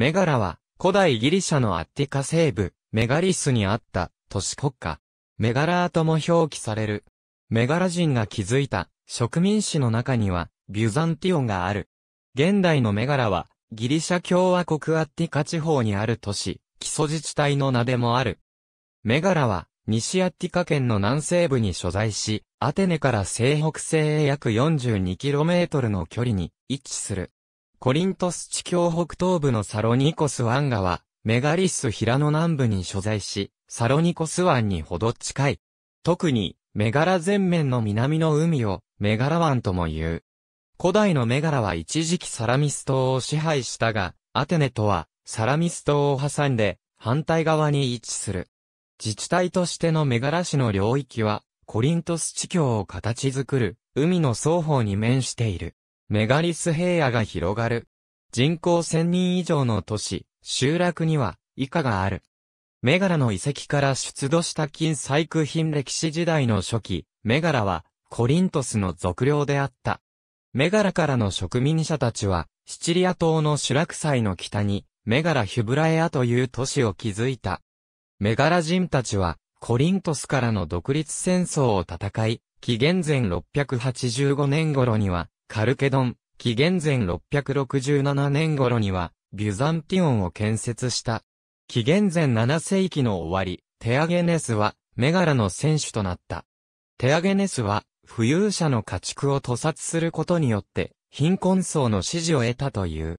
メガラは、古代ギリシャのアッティカ西部、メガリスにあった、都市国家。メガラーとも表記される。メガラ人が築いた、植民史の中には、ビュザンティオンがある。現代のメガラは、ギリシャ共和国アッティカ地方にある都市、基礎自治体の名でもある。メガラは、西アッティカ県の南西部に所在し、アテネから西北西へ約 42km の距離に位置する。コリントス地境北東部のサロニコス湾川、メガリス平の南部に所在し、サロニコス湾にほど近い。特に、メガラ全面の南の海を、メガラ湾とも言う。古代のメガラは一時期サラミス島を支配したが、アテネとは、サラミス島を挟んで、反対側に位置する。自治体としてのメガラ市の領域は、コリントス地境を形作る、海の双方に面している。メガリス平野が広がる。人口1000人以上の都市、集落には、以下がある。メガラの遺跡から出土した金細工品歴史時代の初期、メガラは、コリントスの俗領であった。メガラからの植民者たちは、シチリア島のシュラクサイの北に、メガラ・ヒュブラエアという都市を築いた。メガラ人たちは、コリントスからの独立戦争を戦い、紀元前685年頃には、カルケドン、紀元前667年頃には、ビュザンティオンを建設した。紀元前7世紀の終わり、テアゲネスは、メガラの選手となった。テアゲネスは、富裕者の家畜を屠殺することによって、貧困層の支持を得たという。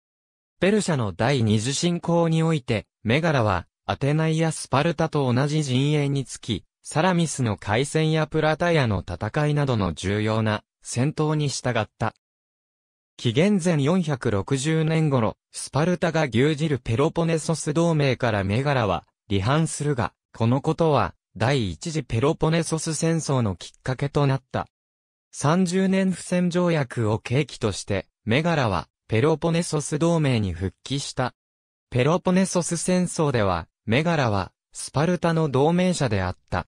ペルシャの第二次侵攻において、メガラは、アテナイやスパルタと同じ陣営につき、サラミスの海戦やプラタヤの戦いなどの重要な戦闘に従った。紀元前460年頃、スパルタが牛耳るペロポネソス同盟からメガラは離反するが、このことは第一次ペロポネソス戦争のきっかけとなった。30年不戦条約を契機として、メガラはペロポネソス同盟に復帰した。ペロポネソス戦争では、メガラはスパルタの同盟者であった。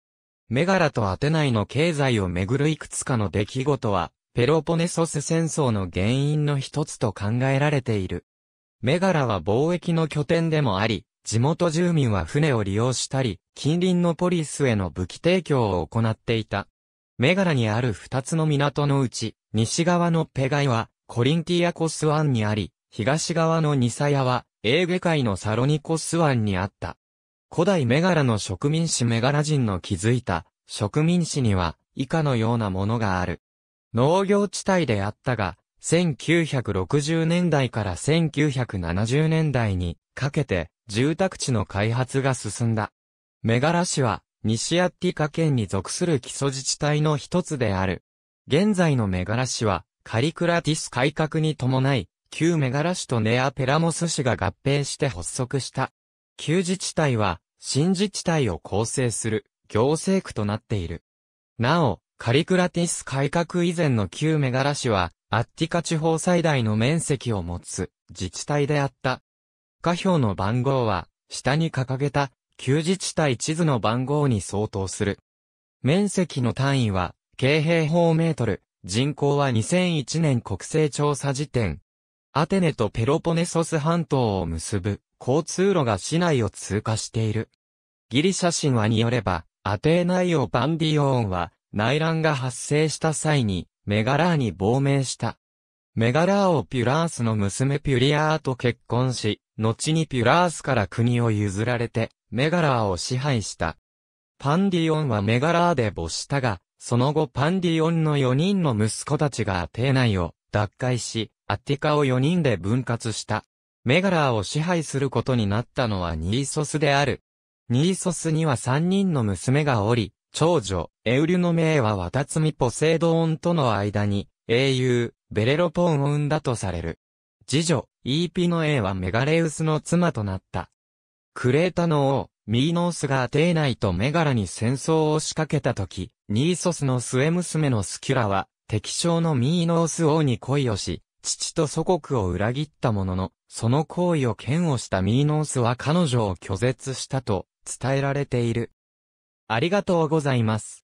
メガラとアテナイの経済をめぐるいくつかの出来事は、ペロポネソス戦争の原因の一つと考えられている。メガラは貿易の拠点でもあり、地元住民は船を利用したり、近隣のポリスへの武器提供を行っていた。メガラにある二つの港のうち、西側のペガイは、コリンティアコス湾にあり、東側のニサヤは、エーゲ海のサロニコス湾にあった。古代メガラの植民地メガラ人の築いた植民地には以下のようなものがある。農業地帯であったが、1960年代から1970年代にかけて住宅地の開発が進んだ。メガラ市は西アッティカ県に属する基礎自治体の一つである。現在のメガラ市はカリクラティス改革に伴い、旧メガラ市とネアペラモス市が合併して発足した。旧自治体は、新自治体を構成する行政区となっている。なお、カリクラティス改革以前の旧メガラ市は、アッティカ地方最大の面積を持つ自治体であった。下表の番号は、下に掲げた旧自治体地図の番号に相当する。面積の単位は、京平方メートル、人口は2001年国勢調査時点。アテネとペロポネソス半島を結ぶ交通路が市内を通過している。ギリシャ神話によれば、アテーナイオ・パンディオーンは、内乱が発生した際に、メガラーに亡命した。メガラーをピュラースの娘ピュリアーと結婚し、後にピュラースから国を譲られて、メガラーを支配した。パンディオンはメガラーで没したが、その後パンディオンの4人の息子たちがアテーナイを奪回し、アティカを4人で分割した。メガラーを支配することになったのはニーソスである。ニーソスには三人の娘がおり、長女、エウリュノ名はワタツミポセイドオンとの間に、英雄、ベレロポーンを生んだとされる。次女、イーピノエーはメガレウスの妻となった。クレータの王、ミーノースがアテーナイとメガラに戦争を仕掛けた時、ニーソスの末娘のスキュラは、敵将のミーノース王に恋をし、父と祖国を裏切ったものの、その行為を嫌悪したミーノースは彼女を拒絶したと伝えられている。ありがとうございます。